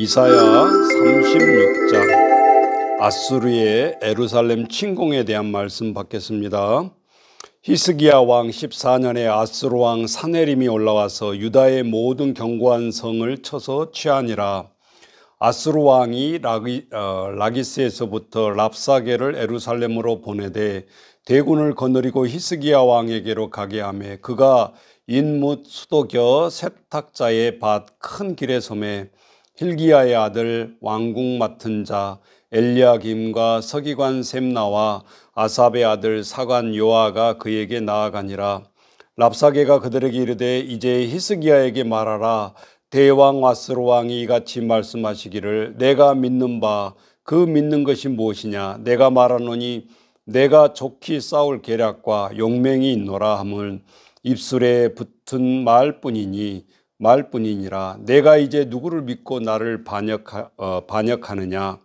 이사야 36장 아수르의 에루살렘 침공에 대한 말씀 받겠습니다. 히스기야 왕 14년에 아수르 왕 사네림이 올라와서 유다의 모든 견고한 성을 쳐서 취하니라. 아수르 왕이 라기, 어, 라기스에서부터 랍사게를 에루살렘으로 보내되 대군을 거느리고 히스기야 왕에게로 가게 하며 그가 인뭇 수도겨 세탁자의 밭 큰 길에 섬에 힐기야의 아들 왕궁 맡은 자 엘리야김과 서기관 샘나와 아삽의 아들 사관 요아가 그에게 나아가니라 랍사게가 그들에게 이르되 이제 히스기야에게 말하라 대왕 와스로 왕이 이같이 말씀하시기를 내가 믿는 바 그 믿는 것이 무엇이냐 내가 말하노니 내가 좋게 싸울 계략과 용맹이 있노라 함을 입술에 붙은 말뿐이니 말뿐이니라 내가 이제 누구를 믿고 나를 반역하, 어, 반역하느냐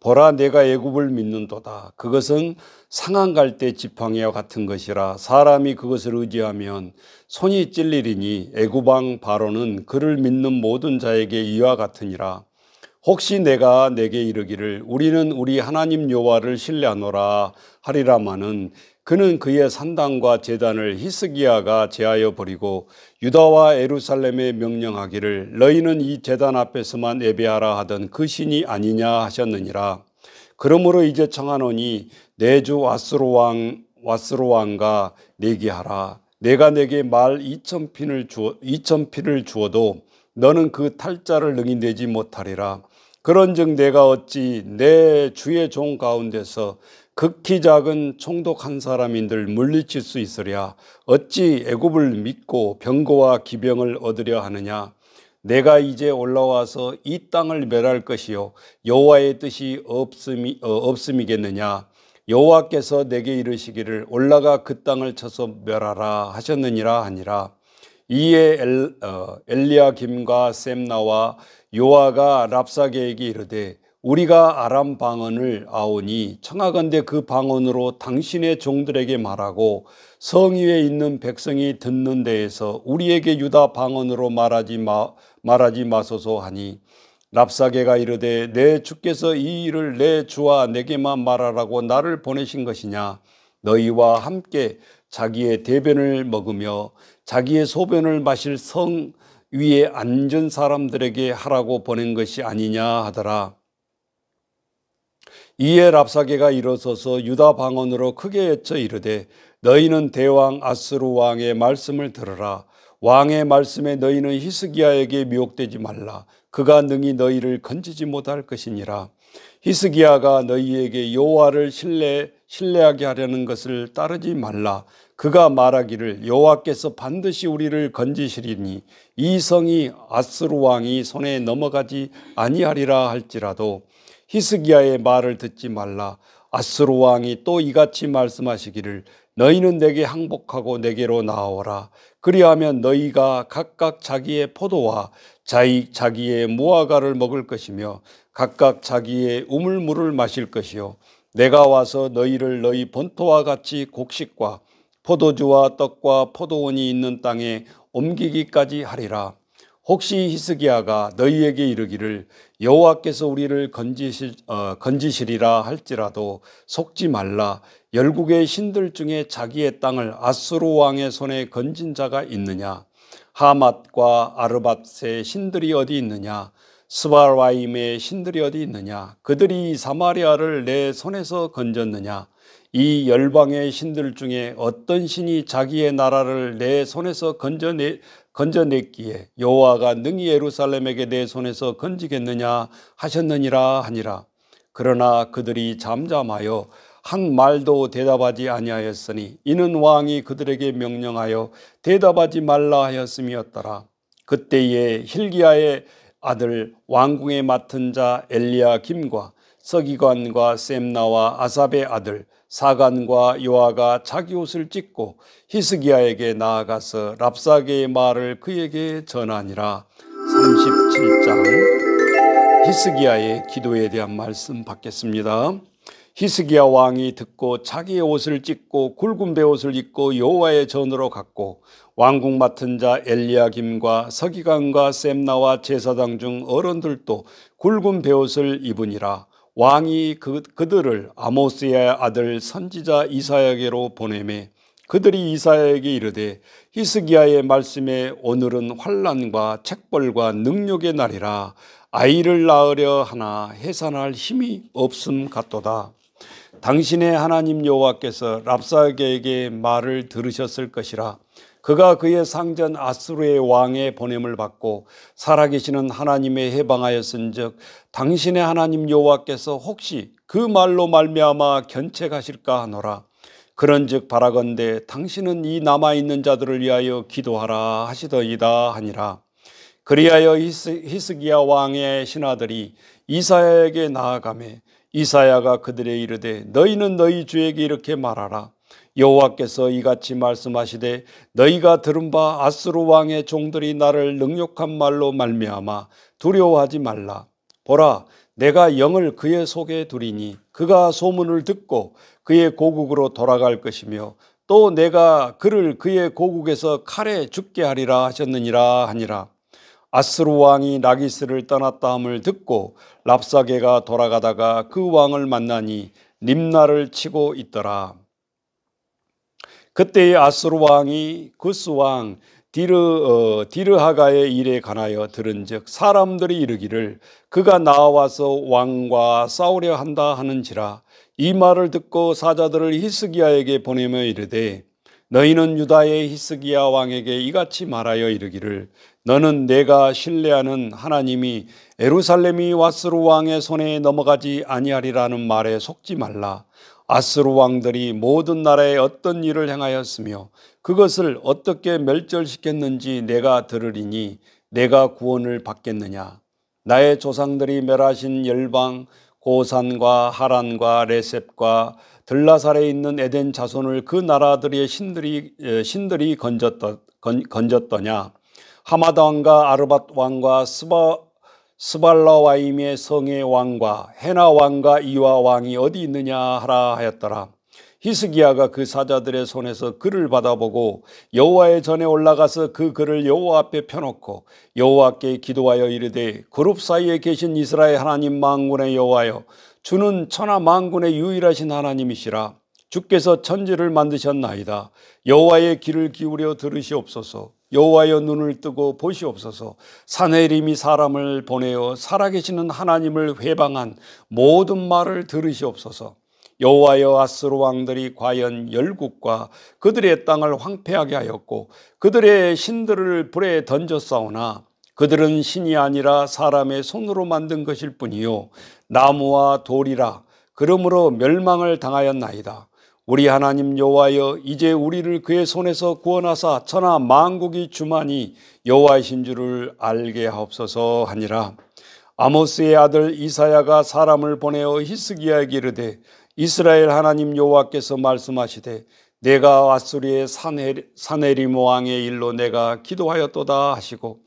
보라 내가 애굽을 믿는도다 그것은 상한 갈대 지팡이와 같은 것이라 사람이 그것을 의지하면 손이 찔리리니 애굽왕 바로는 그를 믿는 모든 자에게 이와 같으니라 혹시 내가 내게 이르기를 우리는 우리 하나님 여호와를 신뢰하노라 하리라마는 그는 그의 산당과 제단을 히스기야가 제하여 버리고 유다와 에루살렘에 명령하기를 너희는 이 제단 앞에서만 예배하라 하던 그 신이 아니냐 하셨느니라 그러므로 이제 청하노니 내주 와스로 왕 와스로 왕과 내기하라 내가 내게 말 이천 피를 주어 이천 피를 주어도 너는 그 탈자를 능히 내지 못하리라. 그런즉 내가 어찌 내 주의 종 가운데서 극히 작은 총독 한 사람인들 물리칠 수 있으랴 어찌 애굽을 믿고 병거와 기병을 얻으려 하느냐 내가 이제 올라와서 이 땅을 멸할 것이요 여호와의 뜻이 없음이 어, 없음이겠느냐 여호와께서 내게 이르시기를 올라가 그 땅을 쳐서 멸하라 하셨느니라 하니라 이에 엘, 어, 엘리야김과 셈나와 요아가 랍사계에게 이르되 우리가 아람 방언을 아오니 청하건대 그 방언으로 당신의 종들에게 말하고 성 위에 있는 백성이 듣는 데에서 우리에게 유다 방언으로 말하지 마 말하지 마소서 하니 랍사계가 이르되 내 주께서 이 일을 내 주와 내게만 말하라고 나를 보내신 것이냐 너희와 함께 자기의 대변을 먹으며 자기의 소변을 마실 성 위에 앉은 사람들에게 하라고 보낸 것이 아니냐 하더라. 이에 랍사게가 일어서서 유다 방언으로 크게 외쳐 이르되 너희는 대왕 아스루 왕의 말씀을 들으라. 왕의 말씀에 너희는 히스기야에게 미혹되지 말라. 그가 능히 너희를 건지지 못할 것이니라. 히스기야가 너희에게 여호와를 신뢰 신뢰하게 하려는 것을 따르지 말라. 그가 말하기를 여호와께서 반드시 우리를 건지시리니 이 성이 아스루 왕이 손에 넘어가지 아니하리라 할지라도 히스기야의 말을 듣지 말라 아스루 왕이 또 이같이 말씀하시기를 너희는 내게 항복하고 내게로 나오라 그리하면 너희가 각각 자기의 포도와 자기, 자기의 무화과를 먹을 것이며 각각 자기의 우물물을 마실 것이요 내가 와서 너희를 너희 본토와 같이 곡식과 포도주와 떡과 포도원이 있는 땅에 옮기기까지 하리라. 혹시 히스기야가 너희에게 이르기를 여호와께서 우리를 건지실, 어, 건지시리라 할지라도 속지 말라 열국의 신들 중에 자기의 땅을 아수르 왕의 손에 건진 자가 있느냐 하맛과 아르밧의 신들이 어디 있느냐 스바와임의 신들이 어디 있느냐? 그들이 사마리아를 내 손에서 건졌느냐? 이 열방의 신들 중에 어떤 신이 자기의 나라를 내 손에서 건져내, 건져냈기에 여호와가 능히 예루살렘에게 내 손에서 건지겠느냐 하셨느니라 하니라. 그러나 그들이 잠잠하여 한 말도 대답하지 아니하였으니 이는 왕이 그들에게 명령하여 대답하지 말라 하였음이었더라. 그때에 힐기야의 아들 왕궁에 맡은 자 엘리야김과 서기관과 셈나와 아삽의 아들 사간과 요아가 자기 옷을 찢고 히스기야에게 나아가서 랍사게의 말을 그에게 전하니라 37장 히스기야의 기도에 대한 말씀 받겠습니다. 히스기야 왕이 듣고 자기의 옷을 찢고 굵은 배옷을 입고 여호와의 전으로 갔고 왕궁 맡은 자 엘리야김과 서기관과 셈나와 제사장 중 어른들도 굵은 베옷을 입으니라 왕이 그, 그들을 아모스의 아들 선지자 이사야에게로 보내매 그들이 이사야에게 이르되 히스기야의 말씀에 오늘은 환란과 책벌과 능력의 날이라 아이를 낳으려 하나 해산할 힘이 없음 같도다. 당신의 하나님 여호와께서 랍사에게 말을 들으셨을 것이라 그가 그의 상전 아수르의 왕의 보냄을 받고 살아계시는 하나님의 해방하였은즉 당신의 하나님 여호와께서 혹시 그 말로 말미암아 견책하실까 하노라 그런즉 바라건대 당신은 이 남아 있는 자들을 위하여 기도하라 하시더이다 하니라 그리하여 히스, 기야 왕의 신하들이 이사야에게 나아가매 이사야가 그들의 이르되 너희는 너희 주에게 이렇게 말하라 여호와께서 이같이 말씀하시되 너희가 들은 바아스루 왕의 종들이 나를 능욕한 말로 말미암아 두려워하지 말라 보라 내가 영을 그의 속에 두리니 그가 소문을 듣고 그의 고국으로 돌아갈 것이며 또 내가 그를 그의 고국에서 칼에 죽게 하리라 하셨느니라 하니라 아스루 왕이 라기스를 떠났다함을 듣고 랍사게가 돌아가다가 그 왕을 만나니 림나를 치고 있더라 그때의 아스로 왕이 그스왕 디르 어, 디르하가의 일에 관하여 들은즉 사람들이 이르기를 그가 나와서 왕과 싸우려 한다 하는지라 이 말을 듣고 사자들을 히스기야에게 보내며 이르되 너희는 유다의 히스기야 왕에게 이같이 말하여 이르기를 너는 내가 신뢰하는 하나님이 에루살렘이 와스루 왕의 손에 넘어가지 아니하리라는 말에 속지 말라 아스루 왕들이 모든 나라에 어떤 일을 행하였으며 그것을 어떻게 멸절시켰는지 내가 들으리니 내가 구원을 받겠느냐 나의 조상들이 멸하신 열방 고산과 하란과 레셉과 들라살에 있는 에덴 자손을 그 나라들의 신들이 신들이 건졌더, 건, 건졌더냐 하마다 왕과 아르밧 왕과 스바 스발라 와임의 성의 왕과 헤나 왕과 이와 왕이 어디 있느냐 하라 하였더라. 히스기야가 그 사자들의 손에서 글을 받아보고 여호와의 전에 올라가서 그 글을 여호와 앞에 펴놓고 여호와께 기도하여 이르되 그룹 사이에 계신 이스라엘 하나님 망군의 여호와여 주는 천하 망군의 유일하신 하나님이시라 주께서 천지를 만드셨나이다 여호와의 귀를 기울여 들으시옵소서 여호와여 눈을 뜨고 보시옵소서 사내림이 사람을 보내어 살아계시는 하나님을 회방한 모든 말을 들으시옵소서 여호와여 아스로 왕들이 과연 열국과 그들의 땅을 황폐하게 하였고 그들의 신들을 불에 던졌사오나 그들은 신이 아니라 사람의 손으로 만든 것일 뿐이요 나무와 돌이라 그러므로 멸망을 당하였나이다 우리 하나님 여호와여 이제 우리를 그의 손에서 구원하사 천하 만국이 주만이 여호와이신 줄을 알게 하옵소서 하니라 아모스의 아들 이사야가 사람을 보내어 히스기야에게 이르되 이스라엘 하나님 여호와께서 말씀하시되 내가 아수리의 사네림 왕의 일로 내가 기도하였도다 하시고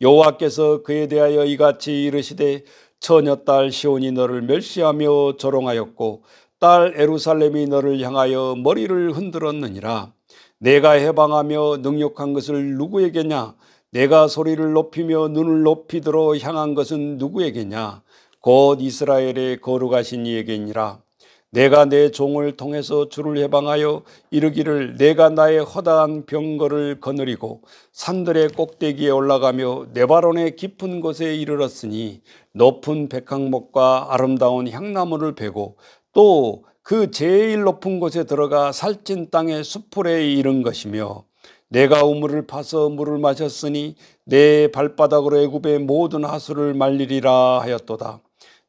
여호와께서 그에 대하여 이같이 이르시되 처녀 딸 시온이 너를 멸시하며 조롱하였고 딸 에루살렘이 너를 향하여 머리를 흔들었느니라. 내가 해방하며 능욕한 것을 누구에게냐? 내가 소리를 높이며 눈을 높이 들어 향한 것은 누구에게냐? 곧 이스라엘의 거룩하신 이에게니라. 내가 내 종을 통해서 주를 해방하여 이르기를 내가 나의 허다한 병거를 거느리고 산들의 꼭대기에 올라가며 네바론의 깊은 곳에 이르렀으니 높은 백항목과 아름다운 향나무를 베고 또그 제일 높은 곳에 들어가 살찐 땅의 수풀에 이른 것이며 내가 우물을 파서 물을 마셨으니 내 발바닥으로 애굽의 모든 하수를 말리리라 하였도다.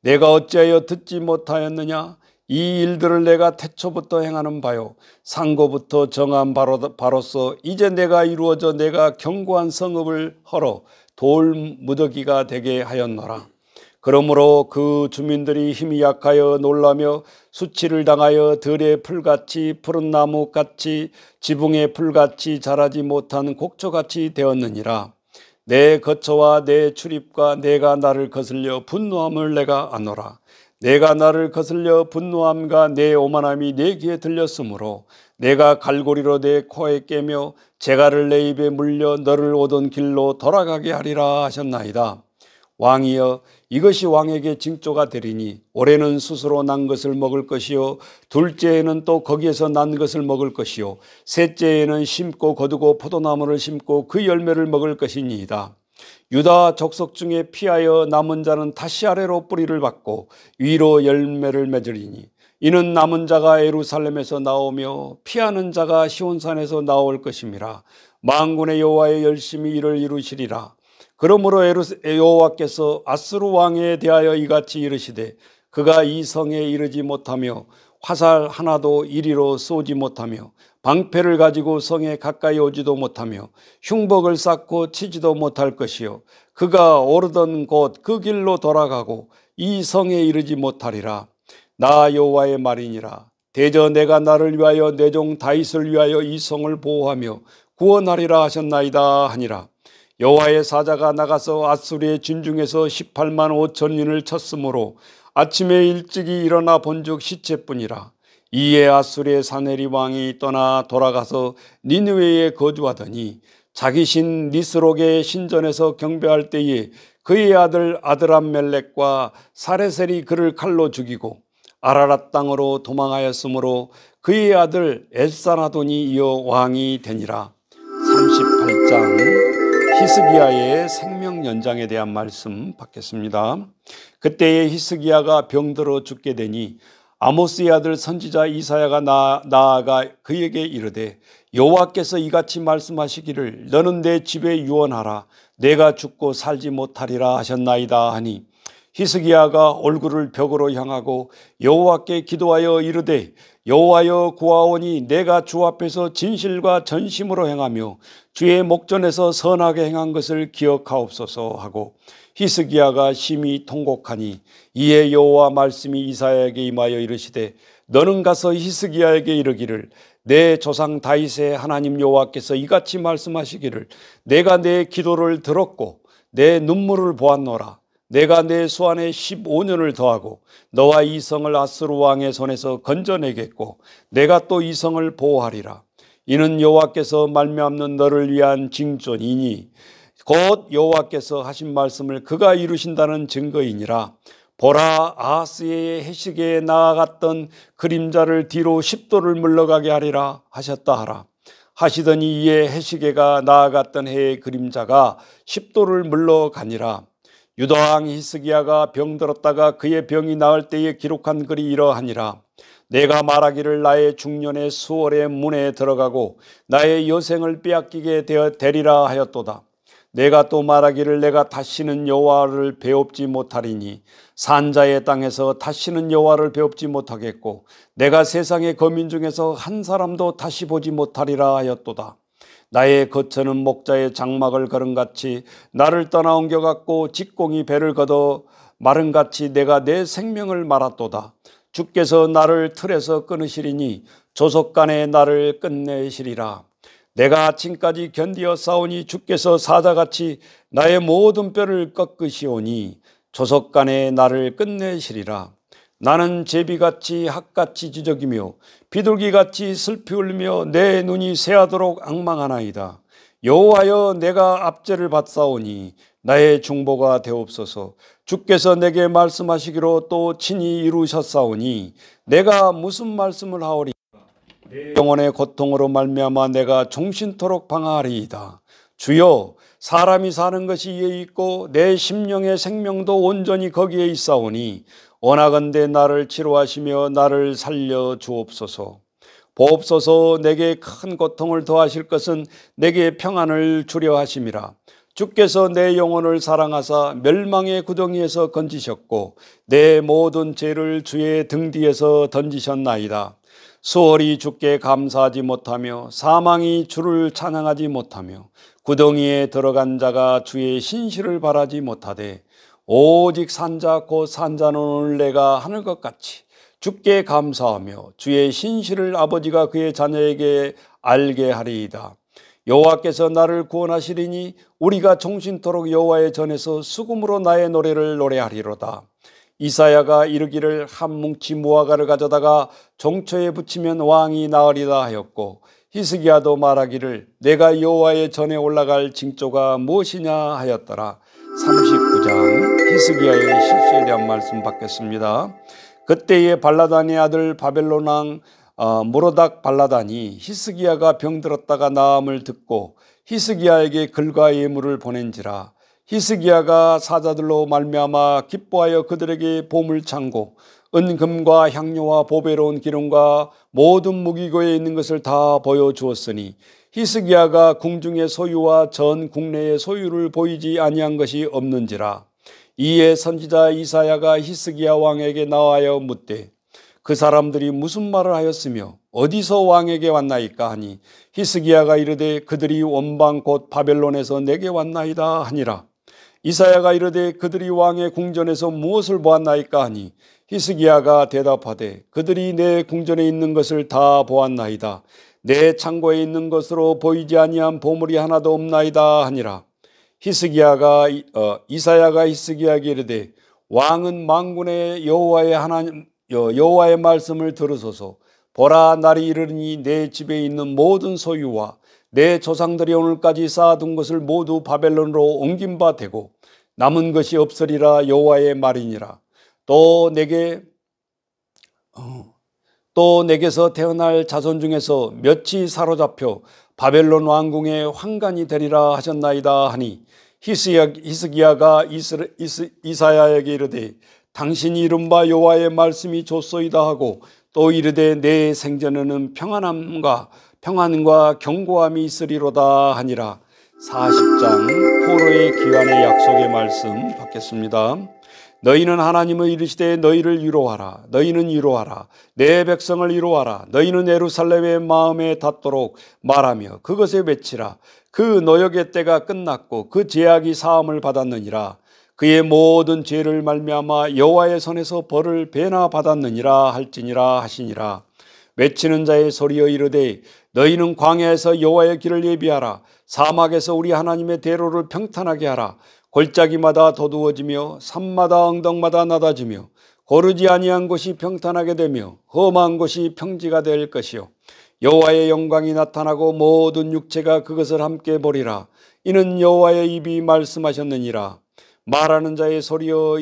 내가 어찌하여 듣지 못하였느냐? 이 일들을 내가 태초부터 행하는 바요 상고부터 정한 바로, 바로서 이제 내가 이루어져 내가 견고한 성읍을 헐어 돌 무더기가 되게 하였노라. 그러므로 그 주민들이 힘이 약하여 놀라며 수치를 당하여 들의 풀같이 푸른 나무같이 지붕의 풀같이 자라지 못한 곡초같이 되었느니라. 내 거처와 내 출입과 내가 나를 거슬려 분노함을 내가 아노라. 내가 나를 거슬려 분노함과 내 오만함이 내 귀에 들렸으므로 내가 갈고리로 내 코에 깨며 재갈을 내 입에 물려 너를 오던 길로 돌아가게 하리라 하셨나이다. 왕이여 이것이 왕에게 징조가 되리니 올해는 스스로 난 것을 먹을 것이요 둘째에는 또 거기에서 난 것을 먹을 것이요 셋째에는 심고 거두고 포도나무를 심고 그 열매를 먹을 것이니이다. 유다 족속 중에 피하여 남은 자는 다시 아래로 뿌리를 받고 위로 열매를 맺으리니 이는 남은 자가 예루살렘에서 나오며 피하는 자가 시온산에서 나올 것임이라 망군의 여호와의 열심히 이를 이루시리라 그러므로 여호와께서 아스루 왕에 대하여 이같이 이르시되 그가 이 성에 이르지 못하며 화살 하나도 이리로 쏘지 못하며 방패를 가지고 성에 가까이 오지도 못하며 흉복을 쌓고 치지도 못할 것이요 그가 오르던 곳 그 길로 돌아가고 이 성에 이르지 못하리라 나 여호와의 말이니라 대저 내가 나를 위하여 내 종 다윗을 위하여 이 성을 보호하며 구원하리라 하셨나이다 하니라 여호와의 사자가 나가서 아수리의 진중에서 18만 5천인을 쳤으므로 아침에 일찍이 일어나 본즉 시체뿐이라 이에 아수리의 사내리 왕이 떠나 돌아가서 니느웨에 거주하더니 자기 신 니스록의 신전에서 경배할 때에 그의 아들 아드람멜렉과 사레셀이 그를 칼로 죽이고 아라랏 땅으로 도망하였으므로 그의 아들 엘사나돈이 이어 왕이 되니라 38장 히스기야의 생명 연장에 대한 말씀 받겠습니다. 그때에 히스기야가 병들어 죽게 되니 아모스의 아들 선지자 이사야가 나, 나아가 그에게 이르되 여호와께서 이같이 말씀하시기를 너는 내 집에 유언하라 내가 죽고 살지 못하리라 하셨나이다 하니 히스기야가 얼굴을 벽으로 향하고 여호와께 기도하여 이르되 여호와여 구하오니 내가 주 앞에서 진실과 전심으로 행하며 주의 목전에서 선하게 행한 것을 기억하옵소서 하고 히스기야가 심히 통곡하니 이에 여호와 말씀이 이사야에게 임하여 이르시되 너는 가서 히스기야에게 이르기를 내 조상 다윗의 하나님 여호와께서 이같이 말씀하시기를 내가 내 기도를 들었고 내 눈물을 보았노라 내가 내소환에 15년을 더하고 너와 이 성을 아스루 왕의 손에서 건져내겠고 내가 또 이 성을 보호하리라. 이는 여호와께서 말미암는 너를 위한 징조이니 곧 여호와께서 하신 말씀을 그가 이루신다는 증거이니라. 보라 아스의해시에 나아갔던 그림자를 뒤로 10도를 물러가게 하리라 하셨다 하라. 하시더니 이에 해시계가 나아갔던 해의 그림자가 1도를 물러가니라. 유다왕 히스기야가 병들었다가 그의 병이 나을 때에 기록한 글이 이러하니라. 내가 말하기를 나의 중년의 수월의 문에 들어가고 나의 여생을 빼앗기게 되어 되리라 하였도다. 내가 또 말하기를 내가 다시는 여호와를 배웁지 못하리니 산자의 땅에서 다시는 여호와를 배웁지 못하겠고 내가 세상의 거민 중에서 한 사람도 다시 보지 못하리라 하였도다. 나의 거처는 목자의 장막을 걸음같이 나를 떠나 옮겨갔고 직공이 배를 걷어 마른같이 내가 내 생명을 말았도다. 주께서 나를 틀에서 끊으시리니 조속 간에 나를 끝내시리라. 내가 아침까지 견디어 싸우니 주께서 사자같이 나의 모든 뼈를 꺾으시오니 조속 간에 나를 끝내시리라. 나는 제비같이 학같이 지적이며 비둘기같이 슬피 울며 내 눈이 새하도록 악망하나이다. 여호와여 내가 압제를 받사오니 나의 중보가 되옵소서 주께서 내게 말씀하시기로 또 친히 이루셨사오니 내가 무슨 말씀을 하오리 영혼의 고통으로 말미암아 내가 종신토록 방하리이다 주여 사람이 사는 것이 이에 있고 내 심령의 생명도 온전히 거기에 있사오니 원하건대 나를 치료하시며 나를 살려 주옵소서. 보옵소서 내게 큰 고통을 더하실 것은 내게 평안을 주려 하심이라. 주께서 내 영혼을 사랑하사 멸망의 구덩이에서 건지셨고 내 모든 죄를 주의 등 뒤에서 던지셨나이다. 수월이 주께 감사하지 못하며 사망이 주를 찬양하지 못하며 구덩이에 들어간 자가 주의 신실을 바라지 못하되 오직 산자 곧 산자는 오늘 내가 하는 것 같이 죽게 감사하며 주의 신실을 아버지가 그의 자녀에게 알게 하리이다. 여호와께서 나를 구원하시리니 우리가 정신토록 여호와의 전에서 수금으로 나의 노래를 노래하리로다. 이사야가 이르기를 한 뭉치 무화과를 가져다가 정초에 붙이면 왕이 나으리다 하였고 히스기야도 말하기를 내가 여호와의 전에 올라갈 징조가 무엇이냐 하였더라. 39장 히스기야의 실수에 대한 말씀 받겠습니다. 그때에 발라단의 아들 바벨론 왕 어, 모로닥 발라단이 히스기야가 병들었다가 나음을 듣고 히스기야에게 글과 예물을 보낸지라 히스기야가 사자들로 말미암아 기뻐하여 그들에게 보물 창고 은금과 향료와 보배로운 기름과 모든 무기고에 있는 것을 다 보여주었으니 히스기야가 궁중의 소유와 전 국내의 소유를 보이지 아니한 것이 없는지라 이에 선지자 이사야가 히스기야 왕에게 나와여 묻되 그 사람들이 무슨 말을 하였으며 어디서 왕에게 왔나이까 하니 히스기야가 이르되 그들이 원방 곧 바벨론에서 내게 왔나이다 하니라 이사야가 이르되 그들이 왕의 궁전에서 무엇을 보았나이까 하니 히스기야가 대답하되 그들이 내 궁전에 있는 것을 다 보았나이다 내 창고에 있는 것으로 보이지 아니한 보물이 하나도 없나이다 하니라 히스기야가 어, 이사야가 히스기야에게 이르되 왕은 망군의 여호와의 하나님 여호와의 말씀을 들으소서 보라 날이 이르니 내 집에 있는 모든 소유와 내 조상들이 오늘까지 쌓아둔 것을 모두 바벨론으로 옮긴 바 되고 남은 것이 없으리라 여호와의 말이니라 또 내게 어, 또 내게서 태어날 자손 중에서 몇이 사로잡혀 바벨론 왕궁의 황관이 되리라 하셨나이다 하니 히스기야, 가 이사야에게 이르되 당신이 이른바 여호와의 말씀이 좋소이다 하고 또 이르되 내 생전에는 평안함과 평안과 경고함이 있으리로다 하니라 40장 포로의 기한의 약속의 말씀 받겠습니다. 너희는 하나님의 이르시되 너희를 위로하라. 너희는 위로하라. 내 백성을 위로하라. 너희는 예루살렘의 마음에 닿도록 말하며 그것에 외치라. 그 노역의 때가 끝났고 그 제약이 사함을 받았느니라. 그의 모든 죄를 말미암아 여호와의 손에서 벌을 배나 받았느니라 할지니라 하시니라. 외치는 자의 소리여 이르되 너희는 광야에서 여호와의 길을 예비하라. 사막에서 우리 하나님의 대로를 평탄하게 하라. 골짜기마다 더두어지며 산마다 엉덩마다 낮아지며 고르지 아니한 곳이 평탄하게 되며 험한 곳이 평지가 될 것이요 여호와의 영광이 나타나고 모든 육체가 그것을 함께 보리라 이는 여호와의 입이 말씀하셨느니라 말하는 자의 소리여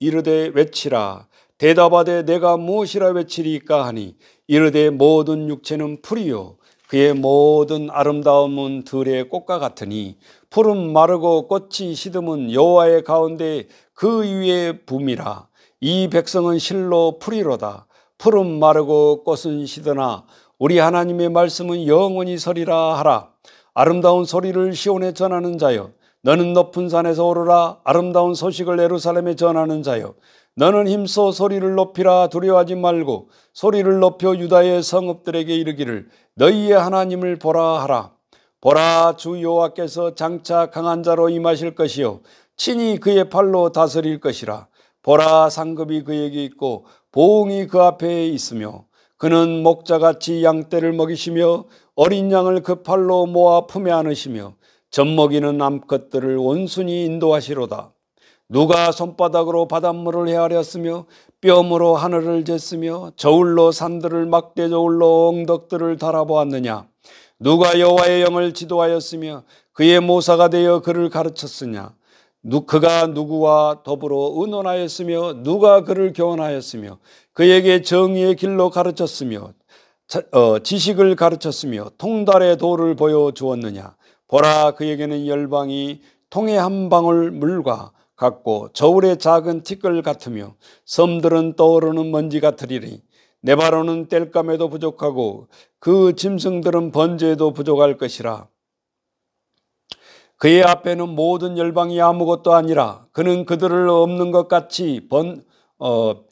이르되 외치라 대답하되 내가 무엇이라 외치리까 하니 이르되 모든 육체는 풀이요 그의 모든 아름다움은 들의 꽃과 같으니 푸른 마르고 꽃이 시듬은 여호와의 가운데 그 위에 붐이라 이 백성은 실로 풀이로다 푸른 마르고 꽃은 시드나 우리 하나님의 말씀은 영원히 서리라 하라 아름다운 소리를 시온에 전하는 자여 너는 높은 산에서 오르라 아름다운 소식을 예루살렘에 전하는 자여 너는 힘써 소리를 높이라 두려워하지 말고 소리를 높여 유다의 성읍들에게 이르기를 너희의 하나님을 보라 하라 보라 주 여호와께서 장차 강한 자로 임하실 것이요 친히 그의 팔로 다스릴 것이라 보라 상급이 그에게 있고 보응이 그 앞에 있으며 그는 목자같이 양떼를 먹이시며 어린 양을 그 팔로 모아 품에 안으시며 젖먹이는 암컷들을 온순히 인도하시로다 누가 손바닥으로 바닷물을 헤아렸으며 뼈으로 하늘을 쟀으며 저울로 산들을 막대 저울로 엉덕들을 달아보았느냐 누가 여호와의 영을 지도하였으며 그의 모사가 되어 그를 가르쳤으냐 그가 누구와 더불어 의논하였으며 누가 그를 교원하였으며 그에게 정의의 길로 가르쳤으며 어, 지식을 가르쳤으며 통달의 도를 보여 주었느냐 보라 그에게는 열방이 통의 한 방울 물과 같고 저울의 작은 티끌 같으며 섬들은 떠오르는 먼지 같으리니 내 바로는 뗄감에도 부족하고 그 짐승들은 번제에도 부족할 것이라. 그의 앞에는 모든 열방이 아무것도 아니라 그는 그들을 없는 것 같이 번, 어,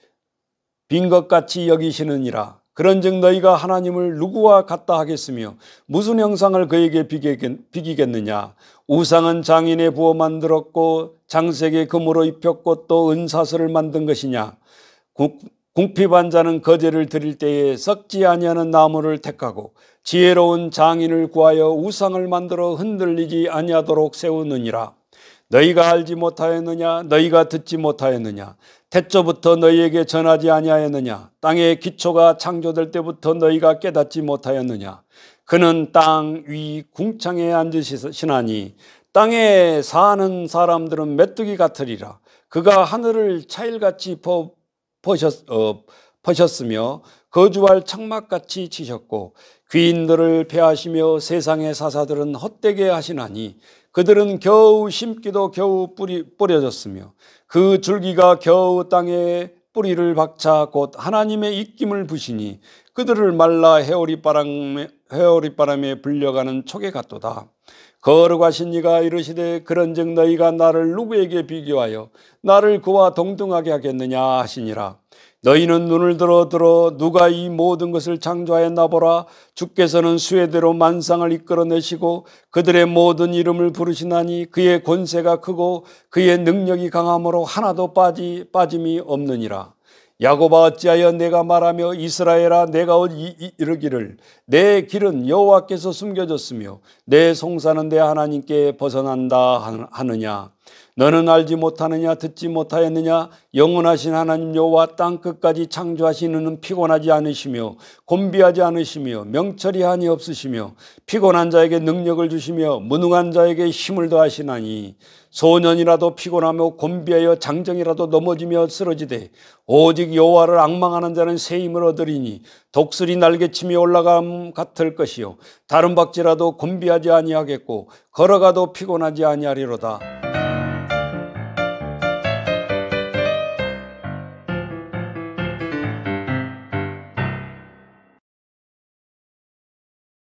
빈 것 같이 여기시느니라. 그런즉 너희가 하나님을 누구와 같다 하겠으며 무슨 형상을 그에게 비기겠느냐 우상은 장인의 부어 만들었고 장색의 금으로 입혔고 또 은사슬을 만든 것이냐 궁핍한자는 거제를 드릴 때에 썩지 아니하는 나무를 택하고 지혜로운 장인을 구하여 우상을 만들어 흔들리지 아니하도록 세우느니라 너희가 알지 못하였느냐 너희가 듣지 못하였느냐 태초부터 너희에게 전하지 아니하였느냐 땅의 기초가 창조될 때부터 너희가 깨닫지 못하였느냐 그는 땅 위 궁창에 앉으시나니 땅에 사는 사람들은 메뚜기 같으리라. 그가 하늘을 차일같이 퍼셨, 어, 퍼셨으며 거주할 창막같이 치셨고 귀인들을 패하시며 세상의 사사들은 헛되게 하시나니 그들은 겨우 심기도 겨우 뿌리, 뿌려졌으며 그 줄기가 겨우 땅에 뿌리를 박차 곧 하나님의 입김을 부시니 그들을 말라 헤오리 바람에 헤오리 바람에 불려가는 촉에 갔도다 거룩하신 이가 이르시되 그런즉 너희가 나를 누구에게 비교하여 나를 그와 동등하게 하겠느냐 하시니라. 너희는 눈을 들어 들어 누가 이 모든 것을 창조하였나 보라 주께서는 수혜대로 만상을 이끌어내시고 그들의 모든 이름을 부르시나니 그의 권세가 크고 그의 능력이 강함으로 하나도 빠지 빠짐이 없느니라 야곱아 어찌하여 내가 말하며 이스라엘아 내가 이르기를 내 길은 여호와께서 숨겨졌으며 내 송사는 내 하나님께 벗어난다 하느냐 너는 알지 못하느냐 듣지 못하였느냐 영원하신 하나님 여호와 땅 끝까지 창조하시는 피곤하지 않으시며 곤비하지 않으시며 명철이 한이 없으시며 피곤한 자에게 능력을 주시며 무능한 자에게 힘을 더하시나니 소년이라도 피곤하며 곤비하여 장정이라도 넘어지며 쓰러지되 오직 여호와를 악망하는 자는 새 힘을 얻으리니 독수리 날개침이 올라감 같을 것이요 다른 박지라도 곤비하지 아니하겠고 걸어가도 피곤하지 아니하리로다